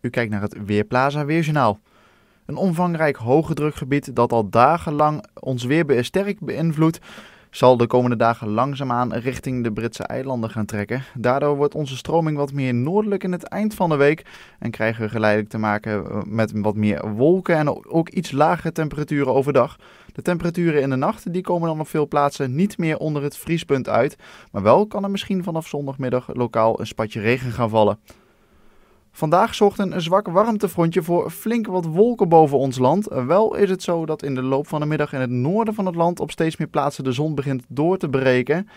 u kijkt naar het Weerplaza Weerjournaal. Een omvangrijk hoge drukgebied dat al dagenlang ons weer sterk beïnvloedt, zal de komende dagen langzaamaan richting de Britse eilanden gaan trekken. Daardoor wordt onze stroming wat meer noordelijk in het eind van de week en krijgen we geleidelijk te maken eh, met wat meer wolken en ook iets lagere temperaturen overdag. De temperaturen in de nacht die komen dan op veel plaatsen niet meer onder het vriespunt uit, maar wel kan er misschien vanaf zondagmiddag lokaal een spatje regen gaan vallen. Vandaag ochtend een zwak warmtefrontje voor flink wat wolken boven ons land. Wel is het zo dat in de loop van de middag in het noorden van het land op steeds meer plaatsen de zon begint door te breken.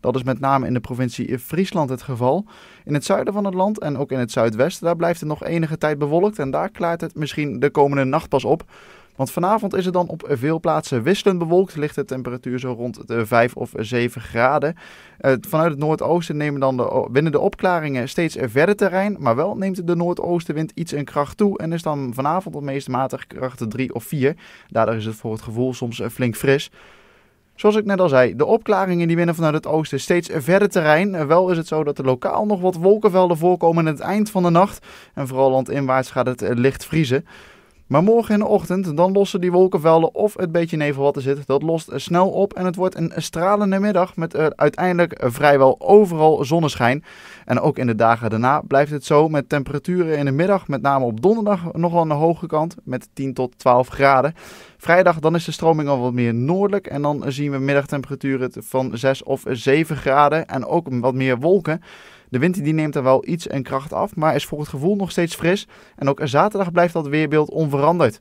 Dat is met name in de provincie Friesland het geval. In het zuiden van het land en ook in het zuidwesten, daar blijft het nog enige tijd bewolkt en daar klaart het misschien de komende nacht pas op. Want vanavond is het dan op veel plaatsen wisselend bewolkt. Ligt de temperatuur zo rond de 5 of 7 graden. Eh, vanuit het noordoosten nemen dan de, winnen de opklaringen steeds verder terrein. Maar wel neemt de noordoostenwind iets in kracht toe. En is dan vanavond op meest matig krachten 3 of 4. Daardoor is het voor het gevoel soms flink fris. Zoals ik net al zei, de opklaringen die winnen vanuit het oosten steeds verder terrein. Eh, wel is het zo dat er lokaal nog wat wolkenvelden voorkomen aan het eind van de nacht. En vooral landinwaarts gaat het eh, licht vriezen. Maar morgen in de ochtend, dan lossen die wolkenvelden of het beetje nevel wat er zit, dat lost snel op en het wordt een stralende middag met eh, uiteindelijk eh, vrijwel overal zonneschijn. En ook in de dagen daarna blijft het zo met temperaturen in de middag, met name op donderdag nogal aan de hoge kant met 10 tot 12 graden. Vrijdag dan is de stroming al wat meer noordelijk en dan zien we middagtemperaturen van 6 of 7 graden en ook wat meer wolken. De wind die neemt er wel iets en kracht af, maar is voor het gevoel nog steeds fris. En ook zaterdag blijft dat weerbeeld onveranderd.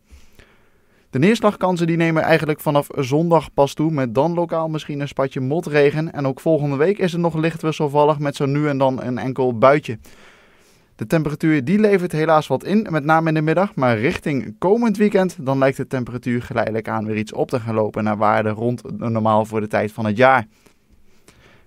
De neerslagkansen die nemen eigenlijk vanaf zondag pas toe, met dan lokaal misschien een spatje motregen. En ook volgende week is het nog licht wisselvallig met zo nu en dan een enkel buitje. De temperatuur die levert helaas wat in, met name in de middag, maar richting komend weekend dan lijkt de temperatuur geleidelijk aan weer iets op te gaan lopen naar waarde rond normaal voor de tijd van het jaar.